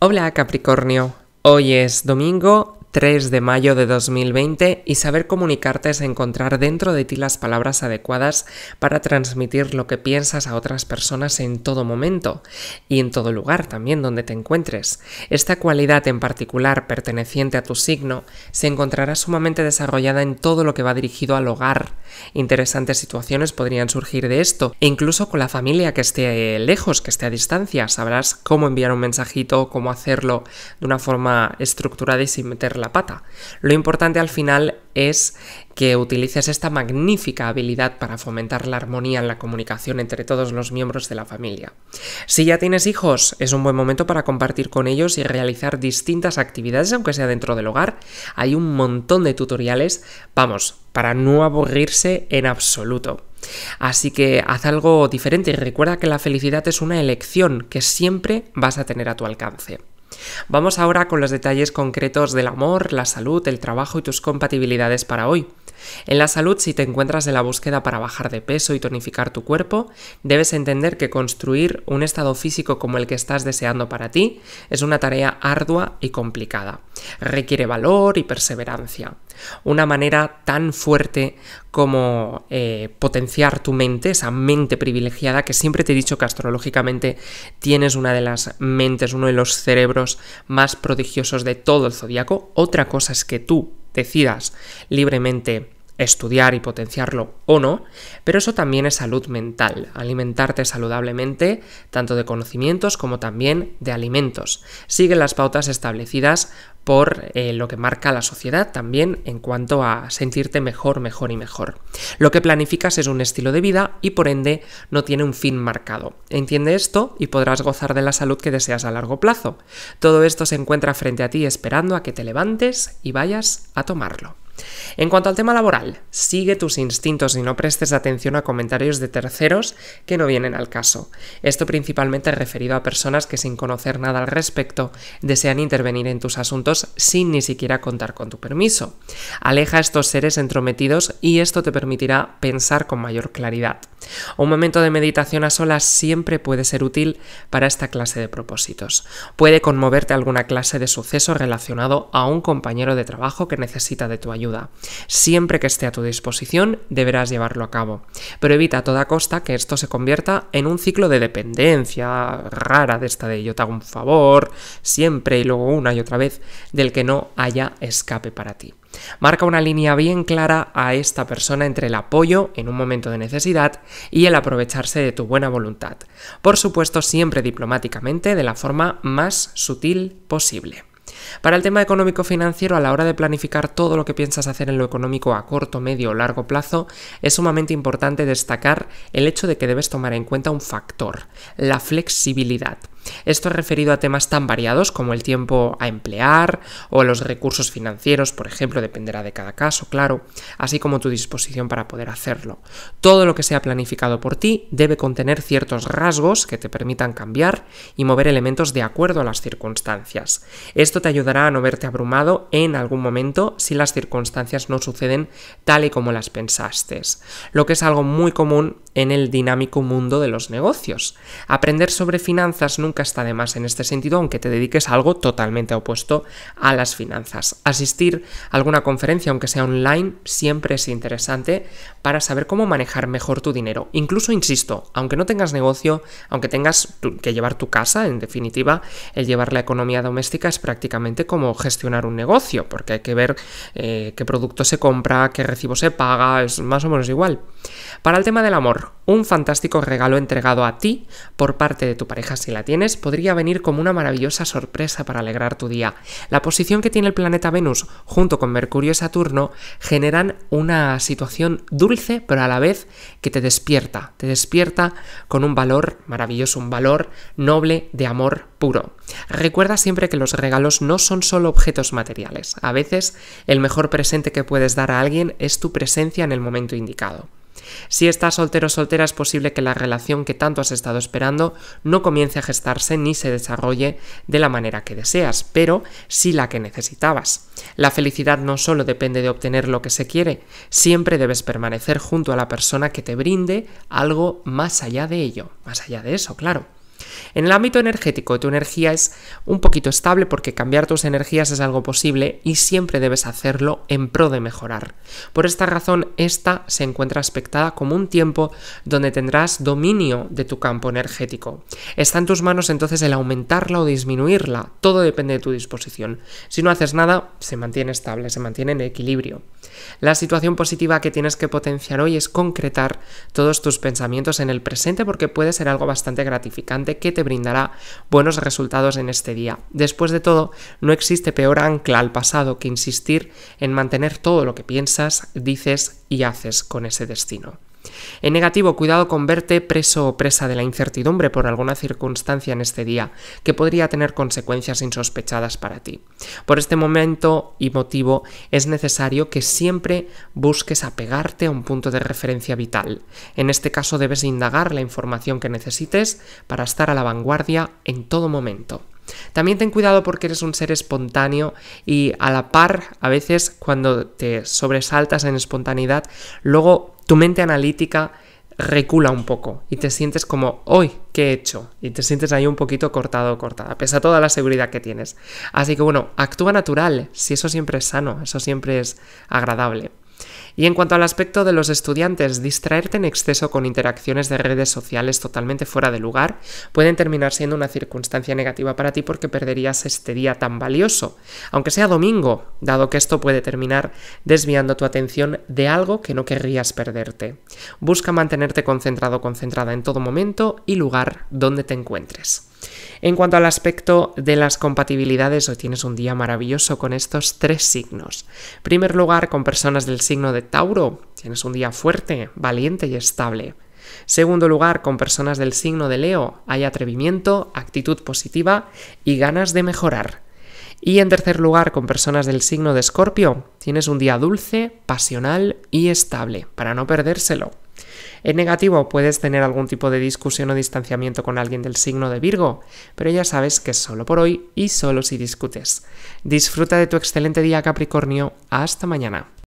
Hola Capricornio, hoy es domingo 3 de mayo de 2020 y saber comunicarte es encontrar dentro de ti las palabras adecuadas para transmitir lo que piensas a otras personas en todo momento y en todo lugar también donde te encuentres. Esta cualidad en particular perteneciente a tu signo se encontrará sumamente desarrollada en todo lo que va dirigido al hogar. Interesantes situaciones podrían surgir de esto e incluso con la familia que esté eh, lejos, que esté a distancia, sabrás cómo enviar un mensajito, cómo hacerlo de una forma estructurada y sin meter la pata. Lo importante al final es que utilices esta magnífica habilidad para fomentar la armonía en la comunicación entre todos los miembros de la familia. Si ya tienes hijos, es un buen momento para compartir con ellos y realizar distintas actividades, aunque sea dentro del hogar. Hay un montón de tutoriales, vamos, para no aburrirse en absoluto. Así que haz algo diferente y recuerda que la felicidad es una elección que siempre vas a tener a tu alcance. Vamos ahora con los detalles concretos del amor, la salud, el trabajo y tus compatibilidades para hoy. En la salud, si te encuentras en la búsqueda para bajar de peso y tonificar tu cuerpo, debes entender que construir un estado físico como el que estás deseando para ti es una tarea ardua y complicada. Requiere valor y perseverancia una manera tan fuerte como eh, potenciar tu mente, esa mente privilegiada que siempre te he dicho que astrológicamente tienes una de las mentes, uno de los cerebros más prodigiosos de todo el zodiaco. Otra cosa es que tú decidas libremente estudiar y potenciarlo o no, pero eso también es salud mental, alimentarte saludablemente, tanto de conocimientos como también de alimentos. Sigue las pautas establecidas por eh, lo que marca la sociedad también en cuanto a sentirte mejor, mejor y mejor. Lo que planificas es un estilo de vida y por ende no tiene un fin marcado. Entiende esto y podrás gozar de la salud que deseas a largo plazo. Todo esto se encuentra frente a ti esperando a que te levantes y vayas a tomarlo. En cuanto al tema laboral, sigue tus instintos y no prestes atención a comentarios de terceros que no vienen al caso. Esto principalmente referido a personas que sin conocer nada al respecto desean intervenir en tus asuntos sin ni siquiera contar con tu permiso. Aleja a estos seres entrometidos y esto te permitirá pensar con mayor claridad. Un momento de meditación a solas siempre puede ser útil para esta clase de propósitos. Puede conmoverte alguna clase de suceso relacionado a un compañero de trabajo que necesita de tu ayuda Siempre que esté a tu disposición, deberás llevarlo a cabo. Pero evita a toda costa que esto se convierta en un ciclo de dependencia rara de esta de yo te hago un favor, siempre y luego una y otra vez, del que no haya escape para ti. Marca una línea bien clara a esta persona entre el apoyo en un momento de necesidad y el aprovecharse de tu buena voluntad. Por supuesto, siempre diplomáticamente, de la forma más sutil posible. Para el tema económico-financiero, a la hora de planificar todo lo que piensas hacer en lo económico a corto, medio o largo plazo, es sumamente importante destacar el hecho de que debes tomar en cuenta un factor, la flexibilidad. Esto es referido a temas tan variados como el tiempo a emplear o los recursos financieros, por ejemplo, dependerá de cada caso, claro, así como tu disposición para poder hacerlo. Todo lo que sea planificado por ti debe contener ciertos rasgos que te permitan cambiar y mover elementos de acuerdo a las circunstancias. Esto te ayudará a no verte abrumado en algún momento si las circunstancias no suceden tal y como las pensaste, lo que es algo muy común en el dinámico mundo de los negocios. Aprender sobre finanzas nunca está de más en este sentido, aunque te dediques a algo totalmente opuesto a las finanzas. Asistir a alguna conferencia, aunque sea online, siempre es interesante para saber cómo manejar mejor tu dinero. Incluso, insisto, aunque no tengas negocio, aunque tengas que llevar tu casa, en definitiva, el llevar la economía doméstica es prácticamente como gestionar un negocio, porque hay que ver eh, qué producto se compra, qué recibo se paga, es más o menos igual. Para el tema del amor, un fantástico regalo entregado a ti por parte de tu pareja si la tienes podría venir como una maravillosa sorpresa para alegrar tu día. La posición que tiene el planeta Venus junto con Mercurio y Saturno generan una situación dulce pero a la vez que te despierta, te despierta con un valor maravilloso, un valor noble de amor puro. Recuerda siempre que los regalos no son solo objetos materiales, a veces el mejor presente que puedes dar a alguien es tu presencia en el momento indicado. Si estás soltero o soltera es posible que la relación que tanto has estado esperando no comience a gestarse ni se desarrolle de la manera que deseas, pero sí la que necesitabas. La felicidad no solo depende de obtener lo que se quiere, siempre debes permanecer junto a la persona que te brinde algo más allá de ello, más allá de eso, claro. En el ámbito energético, tu energía es un poquito estable porque cambiar tus energías es algo posible y siempre debes hacerlo en pro de mejorar. Por esta razón, esta se encuentra aspectada como un tiempo donde tendrás dominio de tu campo energético. Está en tus manos entonces el aumentarla o disminuirla, todo depende de tu disposición. Si no haces nada, se mantiene estable, se mantiene en equilibrio. La situación positiva que tienes que potenciar hoy es concretar todos tus pensamientos en el presente porque puede ser algo bastante gratificante que te brindará buenos resultados en este día. Después de todo, no existe peor ancla al pasado que insistir en mantener todo lo que piensas, dices y haces con ese destino. En negativo, cuidado con verte preso o presa de la incertidumbre por alguna circunstancia en este día, que podría tener consecuencias insospechadas para ti. Por este momento y motivo es necesario que siempre busques apegarte a un punto de referencia vital. En este caso debes indagar la información que necesites para estar a la vanguardia en todo momento. También ten cuidado porque eres un ser espontáneo y a la par, a veces cuando te sobresaltas en espontaneidad, luego tu mente analítica recula un poco y te sientes como, hoy, ¿qué he hecho? Y te sientes ahí un poquito cortado o cortada, pese a toda la seguridad que tienes. Así que bueno, actúa natural, si eso siempre es sano, eso siempre es agradable. Y en cuanto al aspecto de los estudiantes, distraerte en exceso con interacciones de redes sociales totalmente fuera de lugar pueden terminar siendo una circunstancia negativa para ti porque perderías este día tan valioso, aunque sea domingo, dado que esto puede terminar desviando tu atención de algo que no querrías perderte. Busca mantenerte concentrado concentrada en todo momento y lugar donde te encuentres. En cuanto al aspecto de las compatibilidades, hoy tienes un día maravilloso con estos tres signos. primer lugar, con personas del signo de Tauro, tienes un día fuerte, valiente y estable. Segundo lugar, con personas del signo de Leo, hay atrevimiento, actitud positiva y ganas de mejorar. Y en tercer lugar, con personas del signo de Escorpio, tienes un día dulce, pasional y estable, para no perdérselo. En negativo, puedes tener algún tipo de discusión o distanciamiento con alguien del signo de Virgo, pero ya sabes que es solo por hoy y solo si discutes. Disfruta de tu excelente día Capricornio. Hasta mañana.